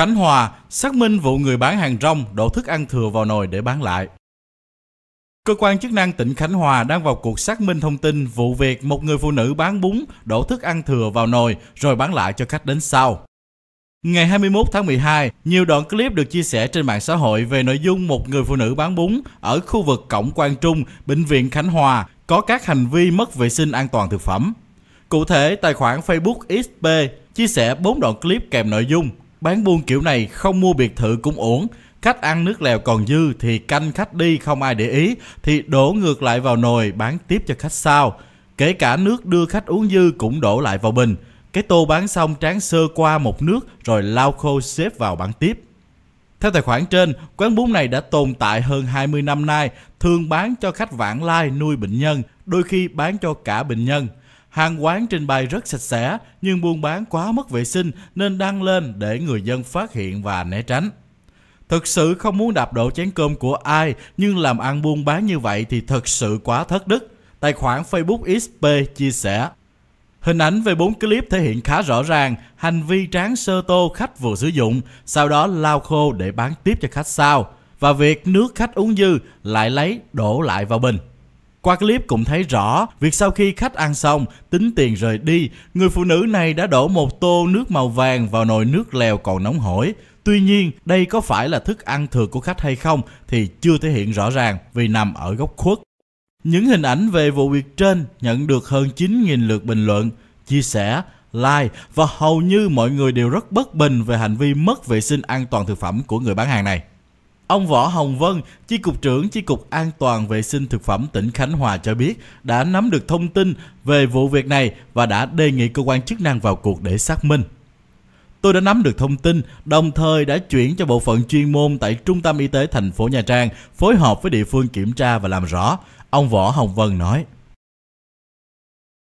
Khánh Hòa xác minh vụ người bán hàng rong đổ thức ăn thừa vào nồi để bán lại. Cơ quan chức năng tỉnh Khánh Hòa đang vào cuộc xác minh thông tin vụ việc một người phụ nữ bán bún đổ thức ăn thừa vào nồi rồi bán lại cho khách đến sau. Ngày 21 tháng 12, nhiều đoạn clip được chia sẻ trên mạng xã hội về nội dung một người phụ nữ bán bún ở khu vực Cổng Quang Trung, Bệnh viện Khánh Hòa có các hành vi mất vệ sinh an toàn thực phẩm. Cụ thể, tài khoản Facebook XP chia sẻ 4 đoạn clip kèm nội dung Bán buôn kiểu này không mua biệt thự cũng ổn, khách ăn nước lèo còn dư thì canh khách đi không ai để ý thì đổ ngược lại vào nồi bán tiếp cho khách sau. Kể cả nước đưa khách uống dư cũng đổ lại vào bình. Cái tô bán xong tráng sơ qua một nước rồi lau khô xếp vào bán tiếp. Theo tài khoản trên, quán bún này đã tồn tại hơn 20 năm nay, thường bán cho khách vãng lai nuôi bệnh nhân, đôi khi bán cho cả bệnh nhân. Hàng quán trình bày rất sạch sẽ nhưng buôn bán quá mất vệ sinh nên đăng lên để người dân phát hiện và né tránh. Thực sự không muốn đạp đổ chén cơm của ai nhưng làm ăn buôn bán như vậy thì thật sự quá thất đức. Tài khoản Facebook XP chia sẻ Hình ảnh về 4 clip thể hiện khá rõ ràng hành vi tráng sơ tô khách vừa sử dụng, sau đó lau khô để bán tiếp cho khách sau. Và việc nước khách uống dư lại lấy đổ lại vào bình. Qua clip cũng thấy rõ, việc sau khi khách ăn xong, tính tiền rời đi, người phụ nữ này đã đổ một tô nước màu vàng vào nồi nước lèo còn nóng hổi. Tuy nhiên, đây có phải là thức ăn thừa của khách hay không thì chưa thể hiện rõ ràng vì nằm ở góc khuất. Những hình ảnh về vụ việc trên nhận được hơn 9.000 lượt bình luận, chia sẻ, like và hầu như mọi người đều rất bất bình về hành vi mất vệ sinh an toàn thực phẩm của người bán hàng này. Ông Võ Hồng Vân, Chi cục trưởng Chi cục An toàn vệ sinh thực phẩm tỉnh Khánh Hòa cho biết đã nắm được thông tin về vụ việc này và đã đề nghị cơ quan chức năng vào cuộc để xác minh. Tôi đã nắm được thông tin, đồng thời đã chuyển cho bộ phận chuyên môn tại Trung tâm Y tế thành phố Nha Trang phối hợp với địa phương kiểm tra và làm rõ, ông Võ Hồng Vân nói.